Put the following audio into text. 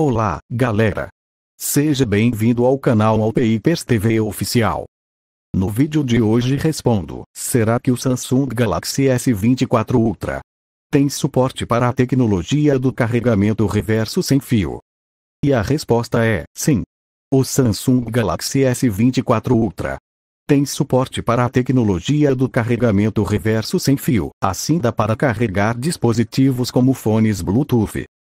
Olá, galera! Seja bem-vindo ao canal Alpicers TV Oficial. No vídeo de hoje respondo, será que o Samsung Galaxy S24 Ultra tem suporte para a tecnologia do carregamento reverso sem fio? E a resposta é, sim. O Samsung Galaxy S24 Ultra tem suporte para a tecnologia do carregamento reverso sem fio, assim dá para carregar dispositivos como fones Bluetooth,